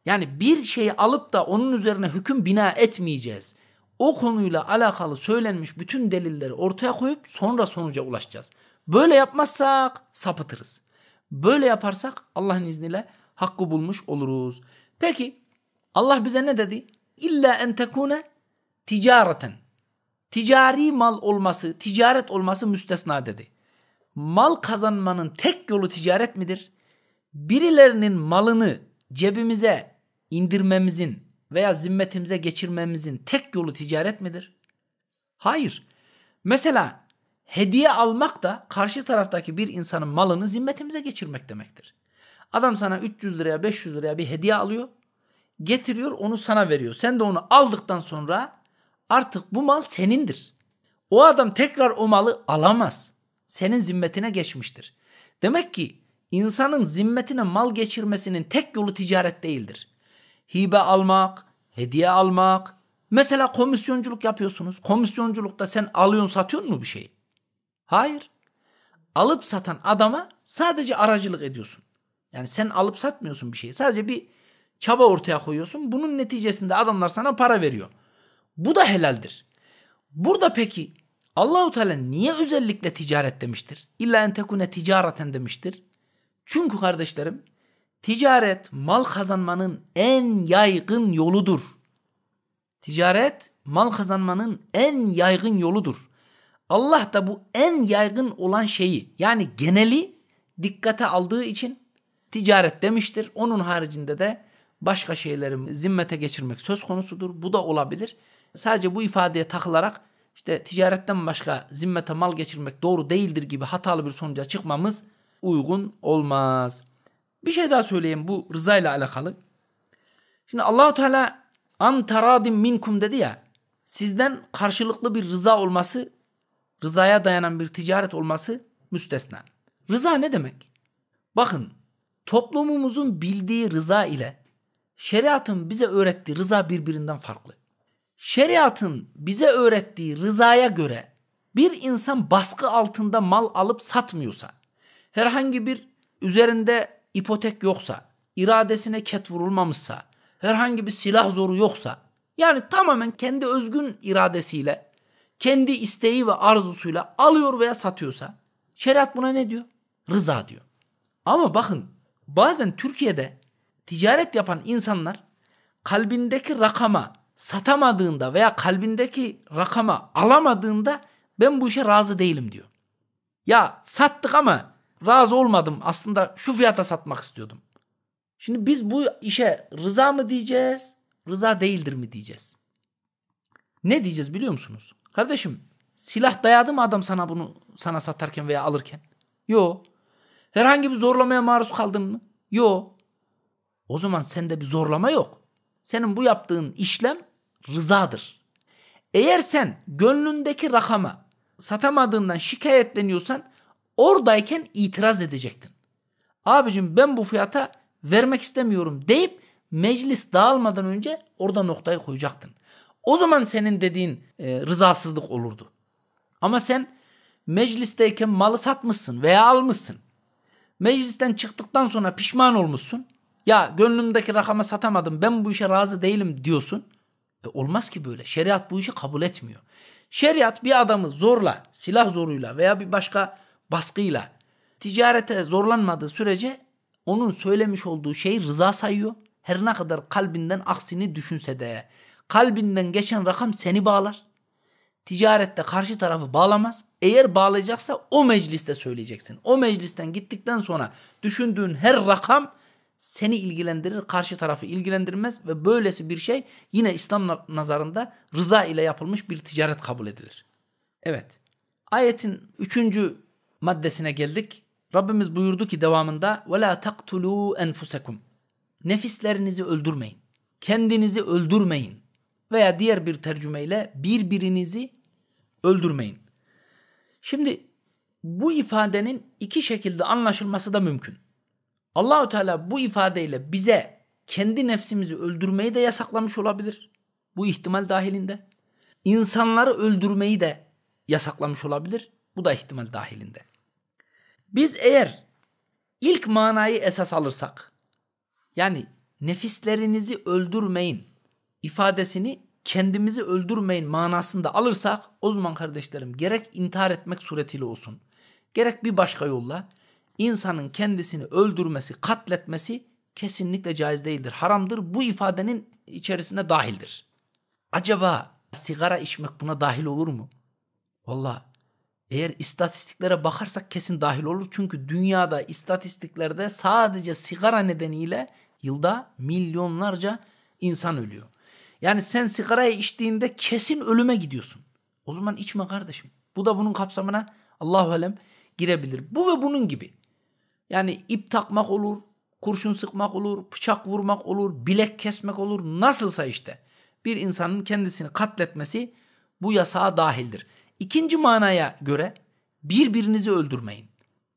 Yani bir şeyi alıp da onun üzerine hüküm bina etmeyeceğiz. O konuyla alakalı söylenmiş bütün delilleri ortaya koyup sonra sonuca ulaşacağız. Böyle yapmazsak sapıtırız. Böyle yaparsak Allah'ın izniyle hakkı bulmuş oluruz. Peki Allah bize ne dedi? İlla en tekune ticareten. Ticari mal olması, ticaret olması müstesna dedi. Mal kazanmanın tek yolu ticaret midir? Birilerinin malını cebimize indirmemizin veya zimmetimize geçirmemizin tek yolu ticaret midir? Hayır. Mesela hediye almak da karşı taraftaki bir insanın malını zimmetimize geçirmek demektir. Adam sana 300 liraya 500 liraya bir hediye alıyor. Getiriyor onu sana veriyor. Sen de onu aldıktan sonra artık bu mal senindir. O adam tekrar o malı alamaz. Senin zimmetine geçmiştir. Demek ki insanın zimmetine mal geçirmesinin tek yolu ticaret değildir hibe almak, hediye almak. Mesela komisyonculuk yapıyorsunuz. Komisyonculukta sen alıyorsun satıyorsun mu bir şey? Hayır. Alıp satan adama sadece aracılık ediyorsun. Yani sen alıp satmıyorsun bir şeyi. Sadece bir çaba ortaya koyuyorsun. Bunun neticesinde adamlar sana para veriyor. Bu da helaldir. Burada peki Allahu Teala niye özellikle ticaret demiştir? İlla en tekune ticareten demiştir. Çünkü kardeşlerim ticaret mal kazanmanın en yaygın yoludur. Ticaret mal kazanmanın en yaygın yoludur. Allah da bu en yaygın olan şeyi yani geneli dikkate aldığı için ticaret demiştir. Onun haricinde de başka şeyleri zimmete geçirmek söz konusudur. Bu da olabilir. Sadece bu ifadeye takılarak işte ticaretten başka zimmete mal geçirmek doğru değildir gibi hatalı bir sonuca çıkmamız uygun olmaz. Bir şey daha söyleyeyim bu rıza ile alakalı. Şimdi Allahu Teala antaradim minkum dedi ya. Sizden karşılıklı bir rıza olması, rızaya dayanan bir ticaret olması müstesna. Rıza ne demek? Bakın toplumumuzun bildiği rıza ile şeriatın bize öğrettiği rıza birbirinden farklı. Şeriatın bize öğrettiği rızaya göre bir insan baskı altında mal alıp satmıyorsa, herhangi bir üzerinde ipotek yoksa, iradesine ket vurulmamışsa, herhangi bir silah zoru yoksa, yani tamamen kendi özgün iradesiyle, kendi isteği ve arzusuyla alıyor veya satıyorsa, şeriat buna ne diyor? Rıza diyor. Ama bakın bazen Türkiye'de ticaret yapan insanlar kalbindeki rakama satamadığında veya kalbindeki rakama alamadığında ben bu işe razı değilim diyor. Ya sattık ama razı olmadım. Aslında şu fiyata satmak istiyordum. Şimdi biz bu işe rıza mı diyeceğiz, rıza değildir mi diyeceğiz? Ne diyeceğiz biliyor musunuz? Kardeşim silah dayadı mı adam sana bunu sana satarken veya alırken? Yo. Herhangi bir zorlamaya maruz kaldın mı? Yo. O zaman sende bir zorlama yok. Senin bu yaptığın işlem rızadır. Eğer sen gönlündeki rakama satamadığından şikayetleniyorsan Oradayken itiraz edecektin. Abicim ben bu fiyata vermek istemiyorum deyip meclis dağılmadan önce orada noktayı koyacaktın. O zaman senin dediğin e, rızasızlık olurdu. Ama sen meclisteyken malı satmışsın veya almışsın. Meclisten çıktıktan sonra pişman olmuşsun. Ya gönlümdeki rakama satamadım ben bu işe razı değilim diyorsun. E olmaz ki böyle. Şeriat bu işi kabul etmiyor. Şeriat bir adamı zorla, silah zoruyla veya bir başka baskıyla ticarete zorlanmadığı sürece onun söylemiş olduğu şeyi rıza sayıyor. Her ne kadar kalbinden aksini düşünse de kalbinden geçen rakam seni bağlar. Ticarette karşı tarafı bağlamaz. Eğer bağlayacaksa o mecliste söyleyeceksin. O meclisten gittikten sonra düşündüğün her rakam seni ilgilendirir, karşı tarafı ilgilendirmez ve böylesi bir şey yine İslam nazarında rıza ile yapılmış bir ticaret kabul edilir. Evet. Ayetin üçüncü maddesine geldik. Rabbimiz buyurdu ki devamında وَلَا تَقْتُلُوا enfusekum. Nefislerinizi öldürmeyin. Kendinizi öldürmeyin. Veya diğer bir tercümeyle birbirinizi öldürmeyin. Şimdi bu ifadenin iki şekilde anlaşılması da mümkün. Allahü Teala bu ifadeyle bize kendi nefsimizi öldürmeyi de yasaklamış olabilir. Bu ihtimal dahilinde. İnsanları öldürmeyi de yasaklamış olabilir. Bu da ihtimal dahilinde. Biz eğer ilk manayı esas alırsak yani nefislerinizi öldürmeyin ifadesini kendimizi öldürmeyin manasında alırsak o zaman kardeşlerim gerek intihar etmek suretiyle olsun gerek bir başka yolla insanın kendisini öldürmesi, katletmesi kesinlikle caiz değildir. Haramdır. Bu ifadenin içerisine dahildir. Acaba sigara içmek buna dahil olur mu? Vallahi eğer istatistiklere bakarsak kesin dahil olur. Çünkü dünyada istatistiklerde sadece sigara nedeniyle yılda milyonlarca insan ölüyor. Yani sen sigarayı içtiğinde kesin ölüme gidiyorsun. O zaman içme kardeşim. Bu da bunun kapsamına Allahu alem girebilir. Bu ve bunun gibi. Yani ip takmak olur, kurşun sıkmak olur, bıçak vurmak olur, bilek kesmek olur. Nasılsa işte bir insanın kendisini katletmesi bu yasağa dahildir. İkinci manaya göre birbirinizi öldürmeyin.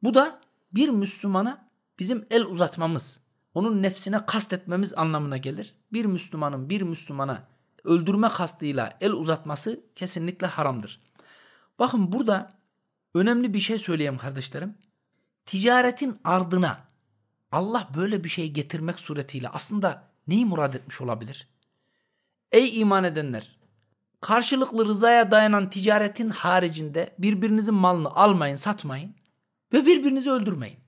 Bu da bir Müslümana bizim el uzatmamız, onun nefsine kastetmemiz anlamına gelir. Bir Müslümanın bir Müslümana öldürme kastıyla el uzatması kesinlikle haramdır. Bakın burada önemli bir şey söyleyeyim kardeşlerim. Ticaretin ardına Allah böyle bir şey getirmek suretiyle aslında neyi murad etmiş olabilir? Ey iman edenler! karşılıklı rızaya dayanan ticaretin haricinde birbirinizin malını almayın, satmayın ve birbirinizi öldürmeyin.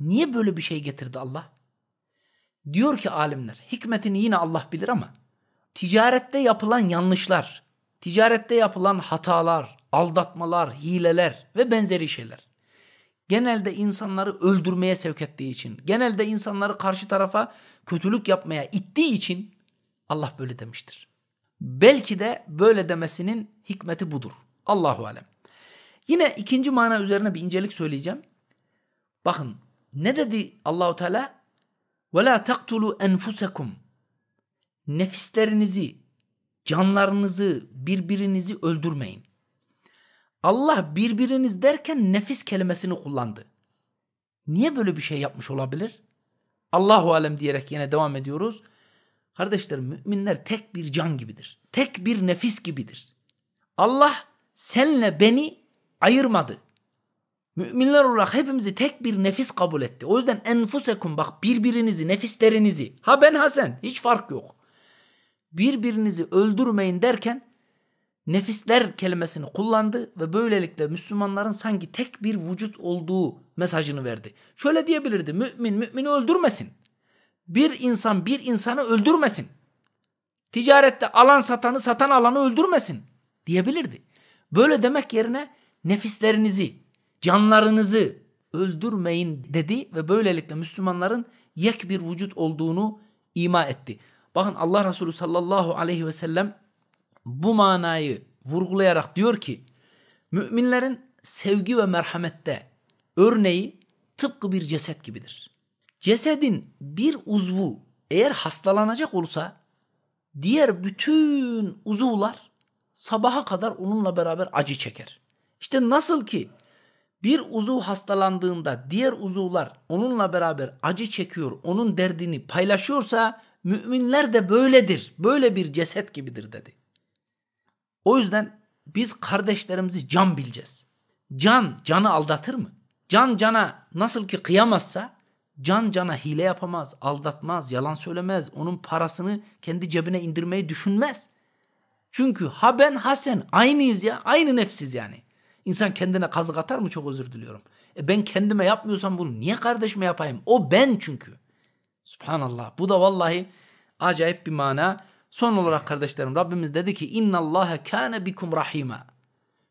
Niye böyle bir şey getirdi Allah? Diyor ki alimler, hikmetini yine Allah bilir ama ticarette yapılan yanlışlar, ticarette yapılan hatalar, aldatmalar, hileler ve benzeri şeyler genelde insanları öldürmeye sevk ettiği için, genelde insanları karşı tarafa kötülük yapmaya ittiği için Allah böyle demiştir. Belki de böyle demesinin hikmeti budur. Allahu alem. Yine ikinci mana üzerine bir incelik söyleyeceğim. Bakın ne dedi Allahu Teala? Ve la taktulu enfusakum. Nefislerinizi, canlarınızı, birbirinizi öldürmeyin. Allah birbiriniz derken nefis kelimesini kullandı. Niye böyle bir şey yapmış olabilir? Allahu alem diyerek yine devam ediyoruz. Kardeşlerim müminler tek bir can gibidir. Tek bir nefis gibidir. Allah senle beni ayırmadı. Müminler olarak hepimizi tek bir nefis kabul etti. O yüzden enfusekum bak birbirinizi, nefislerinizi. Ha ben ha sen hiç fark yok. Birbirinizi öldürmeyin derken nefisler kelimesini kullandı ve böylelikle Müslümanların sanki tek bir vücut olduğu mesajını verdi. Şöyle diyebilirdi mümin mümini öldürmesin bir insan bir insanı öldürmesin. Ticarette alan satanı satan alanı öldürmesin diyebilirdi. Böyle demek yerine nefislerinizi, canlarınızı öldürmeyin dedi ve böylelikle Müslümanların yek bir vücut olduğunu ima etti. Bakın Allah Resulü sallallahu aleyhi ve sellem bu manayı vurgulayarak diyor ki müminlerin sevgi ve merhamette örneği tıpkı bir ceset gibidir cesedin bir uzvu eğer hastalanacak olsa diğer bütün uzuvlar sabaha kadar onunla beraber acı çeker. İşte nasıl ki bir uzuv hastalandığında diğer uzuvlar onunla beraber acı çekiyor, onun derdini paylaşıyorsa müminler de böyledir. Böyle bir ceset gibidir dedi. O yüzden biz kardeşlerimizi can bileceğiz. Can canı aldatır mı? Can cana nasıl ki kıyamazsa can cana hile yapamaz, aldatmaz, yalan söylemez. Onun parasını kendi cebine indirmeyi düşünmez. Çünkü ha ben ha sen aynıyız ya. Aynı nefsiz yani. İnsan kendine kazık atar mı çok özür diliyorum. E ben kendime yapmıyorsam bunu niye kardeşime yapayım? O ben çünkü. Subhanallah. Bu da vallahi acayip bir mana. Son olarak kardeşlerim Rabbimiz dedi ki inna Allaha kana bikum rahima.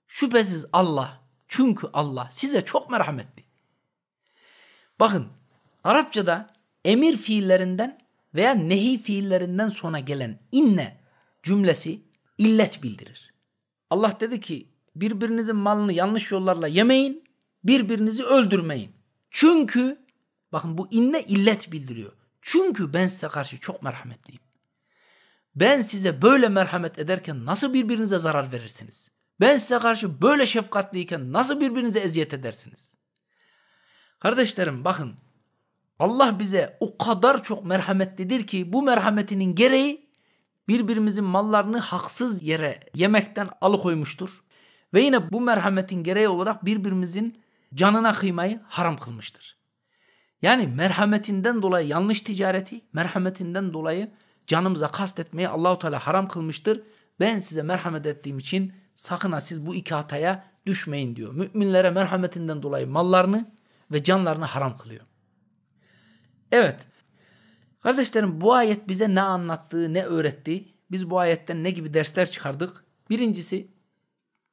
Şüphesiz Allah çünkü Allah size çok merhametli. Bakın Arapçada emir fiillerinden veya nehi fiillerinden sonra gelen inne cümlesi illet bildirir. Allah dedi ki birbirinizin malını yanlış yollarla yemeyin, birbirinizi öldürmeyin. Çünkü bakın bu inne illet bildiriyor. Çünkü ben size karşı çok merhametliyim. Ben size böyle merhamet ederken nasıl birbirinize zarar verirsiniz? Ben size karşı böyle şefkatliyken nasıl birbirinize eziyet edersiniz? Kardeşlerim bakın Allah bize o kadar çok merhametlidir ki bu merhametinin gereği birbirimizin mallarını haksız yere yemekten alıkoymuştur. Ve yine bu merhametin gereği olarak birbirimizin canına kıymayı haram kılmıştır. Yani merhametinden dolayı yanlış ticareti, merhametinden dolayı canımıza kastetmeyi Allahu Teala haram kılmıştır. Ben size merhamet ettiğim için sakın ha siz bu iki hataya düşmeyin diyor. Müminlere merhametinden dolayı mallarını ve canlarını haram kılıyor. Evet. Kardeşlerim bu ayet bize ne anlattığı, ne öğrettiği, Biz bu ayetten ne gibi dersler çıkardık? Birincisi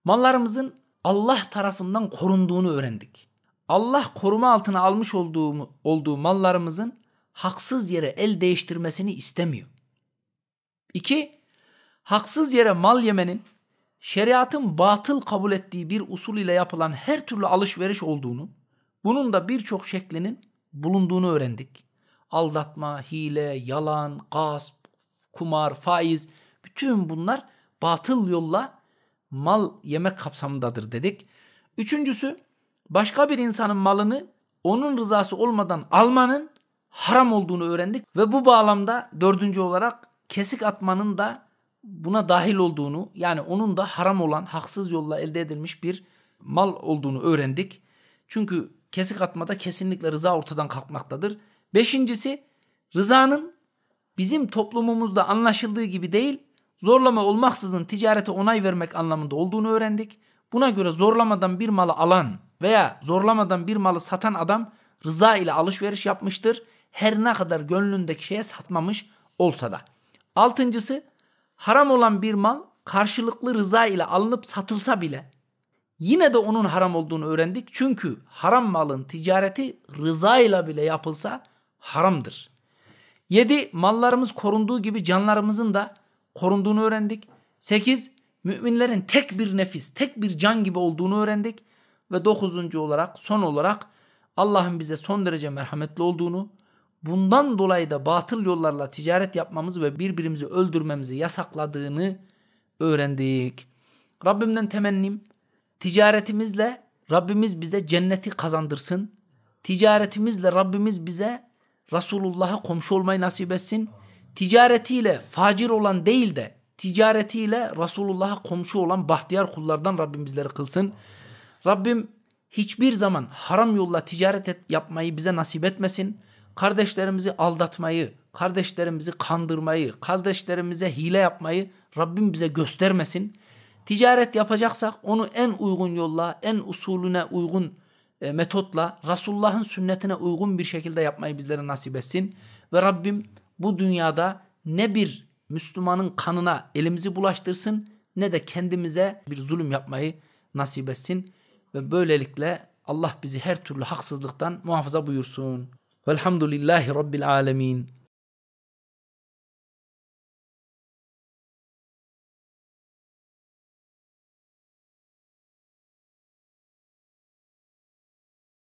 mallarımızın Allah tarafından korunduğunu öğrendik. Allah koruma altına almış olduğu, olduğu mallarımızın haksız yere el değiştirmesini istemiyor. İki, haksız yere mal yemenin şeriatın batıl kabul ettiği bir usul ile yapılan her türlü alışveriş olduğunu, bunun da birçok şeklinin bulunduğunu öğrendik aldatma, hile, yalan, gasp, kumar, faiz bütün bunlar batıl yolla mal yemek kapsamındadır dedik. Üçüncüsü başka bir insanın malını onun rızası olmadan almanın haram olduğunu öğrendik ve bu bağlamda dördüncü olarak kesik atmanın da buna dahil olduğunu yani onun da haram olan haksız yolla elde edilmiş bir mal olduğunu öğrendik. Çünkü kesik atmada kesinlikle rıza ortadan kalkmaktadır. Beşincisi rızanın bizim toplumumuzda anlaşıldığı gibi değil zorlama olmaksızın ticarete onay vermek anlamında olduğunu öğrendik. Buna göre zorlamadan bir malı alan veya zorlamadan bir malı satan adam rıza ile alışveriş yapmıştır. Her ne kadar gönlündeki şeye satmamış olsa da. Altıncısı haram olan bir mal karşılıklı rıza ile alınıp satılsa bile yine de onun haram olduğunu öğrendik. Çünkü haram malın ticareti rıza ile bile yapılsa haramdır. 7. Mallarımız korunduğu gibi canlarımızın da korunduğunu öğrendik. 8. Müminlerin tek bir nefis, tek bir can gibi olduğunu öğrendik. Ve dokuzuncu olarak, son olarak Allah'ın bize son derece merhametli olduğunu, bundan dolayı da batıl yollarla ticaret yapmamız ve birbirimizi öldürmemizi yasakladığını öğrendik. Rabbimden temennim, ticaretimizle Rabbimiz bize cenneti kazandırsın. Ticaretimizle Rabbimiz bize Resulullah'a komşu olmayı nasip etsin. Ticaretiyle facir olan değil de ticaretiyle Resulullah'a komşu olan bahtiyar kullardan Rabbim bizleri kılsın. Rabbim hiçbir zaman haram yolla ticaret et, yapmayı bize nasip etmesin. Kardeşlerimizi aldatmayı, kardeşlerimizi kandırmayı, kardeşlerimize hile yapmayı Rabbim bize göstermesin. Ticaret yapacaksak onu en uygun yolla, en usulüne uygun e, metotla Resulullah'ın sünnetine uygun bir şekilde yapmayı bizlere nasip etsin. Ve Rabbim bu dünyada ne bir Müslümanın kanına elimizi bulaştırsın ne de kendimize bir zulüm yapmayı nasip etsin. Ve böylelikle Allah bizi her türlü haksızlıktan muhafaza buyursun. Velhamdülillahi Rabbil Alemin.